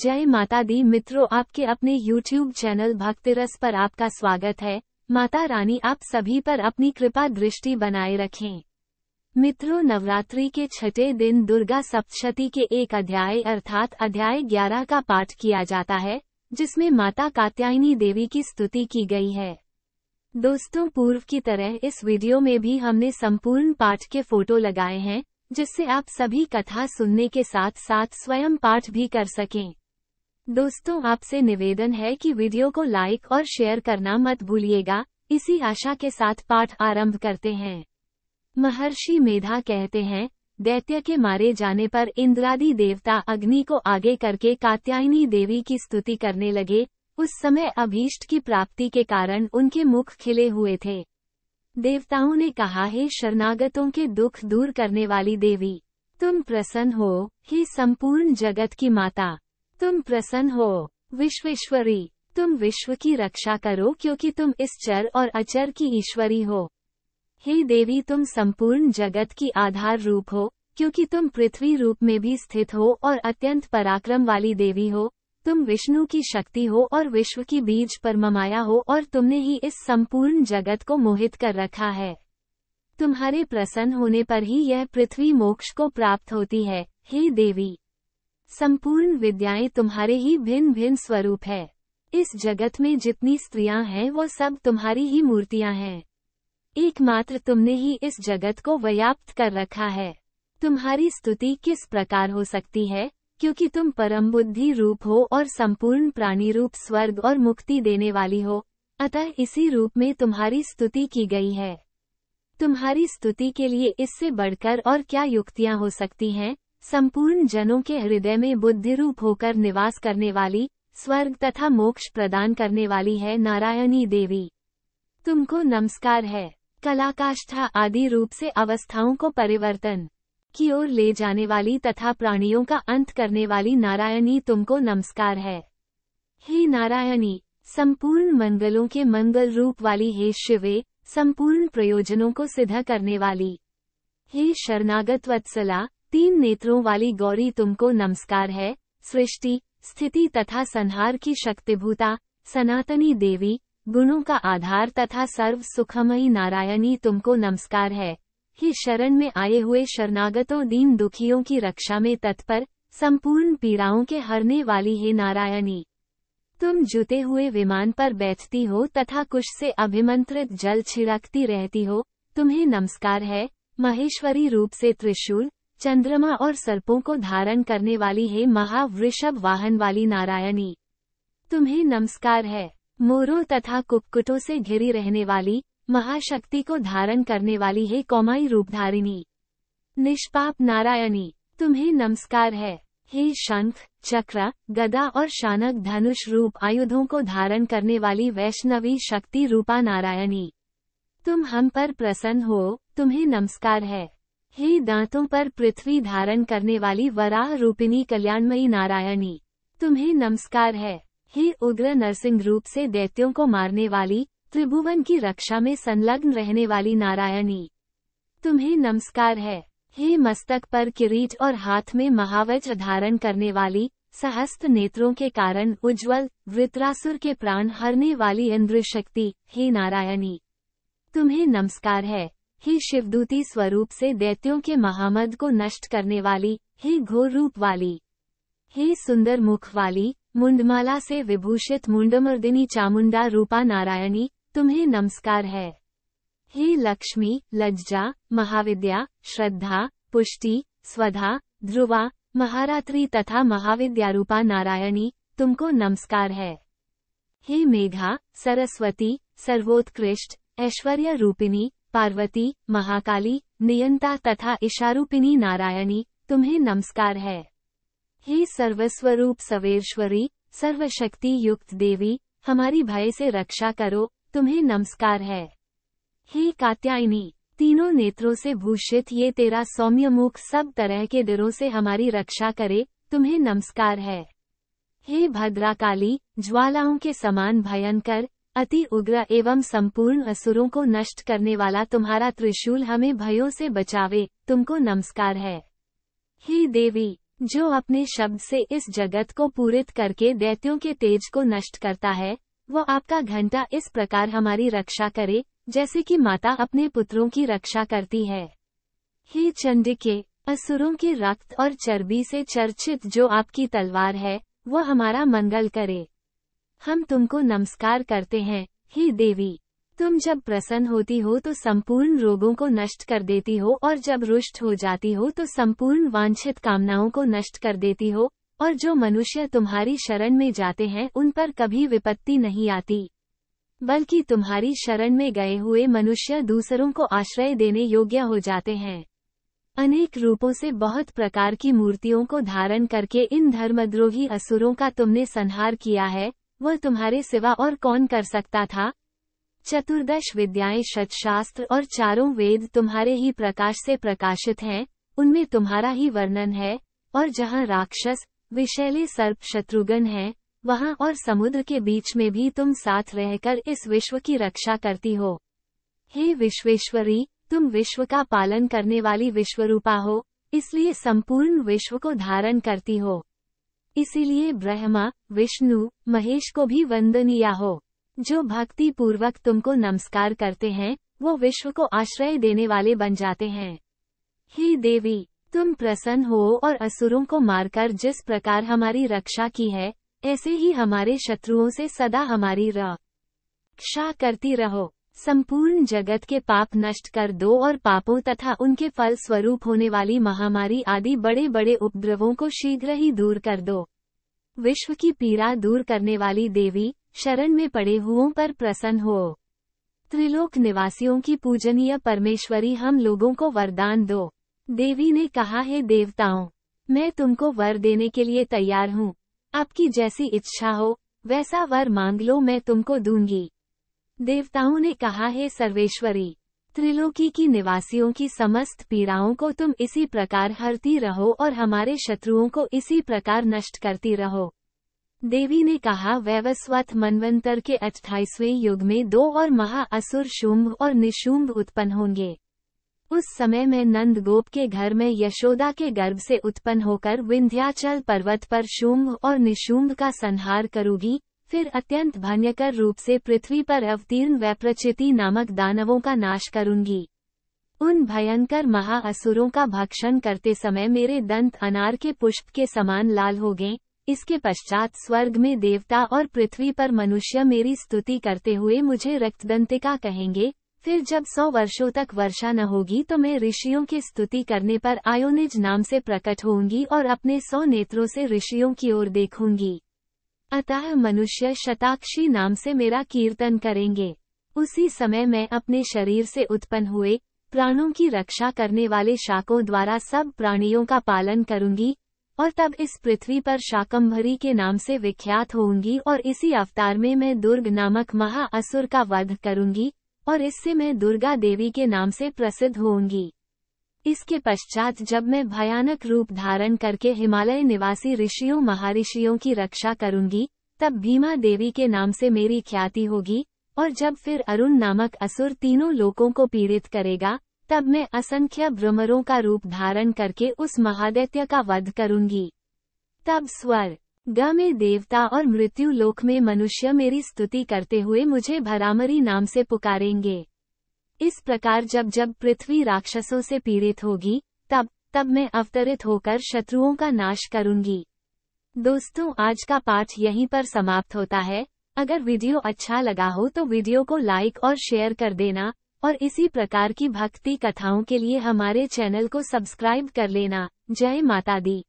जय माता दी मित्रों आपके अपने YouTube चैनल भक्तिरस पर आपका स्वागत है माता रानी आप सभी पर अपनी कृपा दृष्टि बनाए रखें मित्रों नवरात्रि के छठे दिन दुर्गा सप्तशती के एक अध्याय अर्थात अध्याय 11 का पाठ किया जाता है जिसमें माता कात्यायनी देवी की स्तुति की गई है दोस्तों पूर्व की तरह इस वीडियो में भी हमने संपूर्ण पाठ के फोटो लगाए हैं जिससे आप सभी कथा सुनने के साथ साथ स्वयं पाठ भी कर सकें दोस्तों आपसे निवेदन है कि वीडियो को लाइक और शेयर करना मत भूलिएगा इसी आशा के साथ पाठ आरंभ करते हैं महर्षि मेधा कहते हैं दैत्य के मारे जाने पर इंद्रादि देवता अग्नि को आगे करके कात्यायनी देवी की स्तुति करने लगे उस समय अभीष्ट की प्राप्ति के कारण उनके मुख खिले हुए थे देवताओं ने कहा हे शरणागतों के दुख दूर करने वाली देवी तुम प्रसन्न हो ही संपूर्ण जगत की माता तुम प्रसन्न हो विश्वेश्वरी तुम विश्व की रक्षा करो क्योंकि तुम इस चर और अचर की ईश्वरी हो हे देवी तुम संपूर्ण जगत की आधार रूप हो क्योंकि तुम पृथ्वी रूप में भी स्थित हो और अत्यंत पराक्रम वाली देवी हो तुम विष्णु की शक्ति हो और विश्व की बीज पर ममाया हो और तुमने ही इस संपूर्ण जगत को मोहित कर रखा है तुम्हारे प्रसन्न होने पर ही यह पृथ्वी मोक्ष को प्राप्त होती है हे देवी संपूर्ण विद्याएं तुम्हारे ही भिन्न भिन्न स्वरूप है इस जगत में जितनी स्त्रियां हैं वो सब तुम्हारी ही मूर्तियां हैं एकमात्र तुमने ही इस जगत को व्याप्त कर रखा है तुम्हारी स्तुति किस प्रकार हो सकती है क्योंकि तुम परम बुद्धि रूप हो और संपूर्ण प्राणी रूप स्वर्ग और मुक्ति देने वाली हो अतः इसी रूप में तुम्हारी स्तुति की गई है तुम्हारी स्तुति के लिए इससे बढ़कर और क्या युक्तियां हो सकती हैं संपूर्ण जनों के हृदय में बुद्धि रूप होकर निवास करने वाली स्वर्ग तथा मोक्ष प्रदान करने वाली है नारायणी देवी तुमको नमस्कार है कलाकाष्ठा आदि रूप से अवस्थाओं को परिवर्तन की ओर ले जाने वाली तथा प्राणियों का अंत करने वाली नारायणी तुमको नमस्कार है हे नारायणी संपूर्ण मंगलों के मंगल रूप वाली हे शिवे संपूर्ण प्रयोजनों को सिद्ध करने वाली हे शरणागत वत्सला तीन नेत्रों वाली गौरी तुमको नमस्कार है सृष्टि स्थिति तथा संहार की शक्तिभूता सनातनी देवी गुणों का आधार तथा सर्व सुखमयी नारायणी तुमको नमस्कार है ही शरण में आए हुए शरणागतों दीन दुखियों की रक्षा में तत्पर संपूर्ण पीड़ाओं के हरने वाली है नारायणी तुम जुते हुए विमान पर बैठती हो तथा कुश से अभिमंत्रित जल छिड़कती रहती हो तुम्हें नमस्कार है महेश्वरी रूप से त्रिशूल चंद्रमा और सर्पों को धारण करने वाली है महावृषभ वाहन वाली नारायणी तुम्हें नमस्कार है मोरों तथा कुक्कुटों से घिरी रहने वाली महाशक्ति को धारण करने वाली है कौमाई रूपधारिणी निष्पाप नारायणी तुम्हें नमस्कार है हे शंख चक्र गदा और शानक धनुष रूप आयुधों को धारण करने वाली वैष्णवी शक्ति रूपा नारायणी तुम हम पर प्रसन्न हो तुम्हें नमस्कार है हे दांतों पर पृथ्वी धारण करने वाली वराह रूपिणी कल्याणमयी नारायणी तुम्हें नमस्कार है हे उग्र नरसिंह रूप से दैत्यों को मारने वाली त्रिभुवन की रक्षा में संलग्न रहने वाली नारायणी तुम्हें नमस्कार है हे मस्तक पर किरीट और हाथ में महावज धारण करने वाली सहस्त्र नेत्रों के कारण उज्जवल वृत्रासुर के प्राण हरने वाली इंद्र शक्ति हे नारायणी तुम्हें नमस्कार है ही शिवदूती स्वरूप से दैत्यों के महामद को नष्ट करने वाली ही घोर रूप वाली ही सुंदर मुख वाली मुंडमाला से विभूषित मुंडमर्दिनी चामुंडा रूपा नारायणी तुम्हें नमस्कार है हे लक्ष्मी लज्जा महाविद्या श्रद्धा पुष्टि स्वधा ध्रुवा महारात्रि तथा महाविद्या रूपा नारायणी तुमको नमस्कार है हे मेघा सरस्वती सर्वोत्कृष्ट ऐश्वर्य रूपिणी पार्वती महाकाली नियंता तथा इशारूपिणी नारायणी तुम्हें नमस्कार है हे सर्वस्वरूप सवेश्वरी सर्वशक्ति युक्त देवी हमारी भय से रक्षा करो तुम्हें नमस्कार है हे कात्यायनी तीनों नेत्रों से भूषित ये तेरा सौम्य मुख सब तरह के डरों से हमारी रक्षा करे तुम्हें नमस्कार है हे भद्राकाली ज्वालाओं के समान भयंकर अति उग्र एवं संपूर्ण असुरों को नष्ट करने वाला तुम्हारा त्रिशूल हमें भयों से बचावे तुमको नमस्कार है ही देवी जो अपने शब्द से इस जगत को पूरित करके दैत्यों के तेज को नष्ट करता है वो आपका घंटा इस प्रकार हमारी रक्षा करे जैसे कि माता अपने पुत्रों की रक्षा करती है ही चंडिके असुरों के रक्त और चर्बी से चर्चित जो आपकी तलवार है वो हमारा मंगल करे हम तुमको नमस्कार करते हैं ही देवी तुम जब प्रसन्न होती हो तो संपूर्ण रोगों को नष्ट कर देती हो और जब रुष्ट हो जाती हो तो संपूर्ण वांछित कामनाओं को नष्ट कर देती हो और जो मनुष्य तुम्हारी शरण में जाते हैं उन पर कभी विपत्ति नहीं आती बल्कि तुम्हारी शरण में गए हुए मनुष्य दूसरों को आश्रय देने योग्य हो जाते हैं अनेक रूपों से बहुत प्रकार की मूर्तियों को धारण करके इन धर्मद्रोही असुरों का तुमने संहार किया है वह तुम्हारे सिवा और कौन कर सकता था चतुर्दश विद्याएं शतशास्त्र और चारों वेद तुम्हारे ही प्रकाश से प्रकाशित हैं, उनमें तुम्हारा ही वर्णन है और जहाँ राक्षस विशैले सर्प शत्रुघ्न है वहाँ और समुद्र के बीच में भी तुम साथ रहकर इस विश्व की रक्षा करती हो हे विश्वेश्वरी तुम विश्व का पालन करने वाली विश्वरूपा हो इसलिए संपूर्ण विश्व को धारण करती हो इसीलिए ब्रह्मा विष्णु महेश को भी वंदनीय हो जो भक्ति पूर्वक तुमको नमस्कार करते हैं वो विश्व को आश्रय देने वाले बन जाते हैं हे देवी तुम प्रसन्न हो और असुरों को मारकर जिस प्रकार हमारी रक्षा की है ऐसे ही हमारे शत्रुओं से सदा हमारी रक्षा करती रहो संपूर्ण जगत के पाप नष्ट कर दो और पापों तथा उनके फल स्वरूप होने वाली महामारी आदि बड़े बड़े उपद्रवों को शीघ्र ही दूर कर दो विश्व की पीड़ा दूर करने वाली देवी शरण में पड़े हुओं पर प्रसन्न हो त्रिलोक निवासियों की पूजनीय परमेश्वरी हम लोगों को वरदान दो देवी ने कहा है देवताओं मैं तुमको वर देने के लिए तैयार हूँ आपकी जैसी इच्छा हो वैसा वर मांग लो मैं तुमको दूंगी देवताओं ने कहा है सर्वेश्वरी त्रिलोकी की निवासियों की समस्त पीड़ाओं को तुम इसी प्रकार हरती रहो और हमारे शत्रुओं को इसी प्रकार नष्ट करती रहो देवी ने कहा वैवस्वत मनवंतर के अट्ठाईसवें युग में दो और महाअसुर शुंभ और निशुंभ उत्पन्न होंगे उस समय में नंद गोप के घर में यशोदा के गर्भ से उत्पन्न होकर विंध्याचल पर्वत पर शुंभ और निशुंभ का संहार करूंगी फिर अत्यंत भयंकर रूप से पृथ्वी पर अवतीर्ण वैप्रचिति नामक दानवों का नाश करूंगी उन भयंकर महाअसुरों का भक्षण करते समय मेरे दंत अनार के पुष्प के समान लाल हो गए इसके पश्चात स्वर्ग में देवता और पृथ्वी पर मनुष्य मेरी स्तुति करते हुए मुझे रक्तदंतिका कहेंगे फिर जब सौ वर्षों तक वर्षा न होगी तो मैं ऋषियों की स्तुति करने पर आयोनिज नाम से प्रकट होंगी और अपने सौ नेत्रों से ऋषियों की ओर देखूंगी अतः मनुष्य शताक्षी नाम से मेरा कीर्तन करेंगे उसी समय मैं अपने शरीर से उत्पन्न हुए प्राणों की रक्षा करने वाले शाकों द्वारा सब प्राणियों का पालन करूंगी और तब इस पृथ्वी पर शाकंभरी के नाम से विख्यात होंगी और इसी अवतार में मैं दुर्ग नामक महाअसुर का वध करूंगी और इससे मैं दुर्गा देवी के नाम से प्रसिद्ध होंगी इसके पश्चात जब मैं भयानक रूप धारण करके हिमालय निवासी ऋषियों महारिषियों की रक्षा करूंगी तब भीमा देवी के नाम से मेरी ख्याति होगी और जब फिर अरुण नामक असुर तीनों लोगों को पीड़ित करेगा तब मैं असंख्य भ्रमरों का रूप धारण करके उस महादैत्य का वध करूंगी तब स्वर ग में देवता और मृत्यु लोक में मनुष्य मेरी स्तुति करते हुए मुझे भरामरी नाम से पुकारेंगे इस प्रकार जब जब पृथ्वी राक्षसों से पीड़ित होगी तब तब मैं अवतरित होकर शत्रुओं का नाश करूंगी दोस्तों आज का पाठ यहीं पर समाप्त होता है अगर वीडियो अच्छा लगा हो तो वीडियो को लाइक और शेयर कर देना और इसी प्रकार की भक्ति कथाओं के लिए हमारे चैनल को सब्सक्राइब कर लेना जय माता दी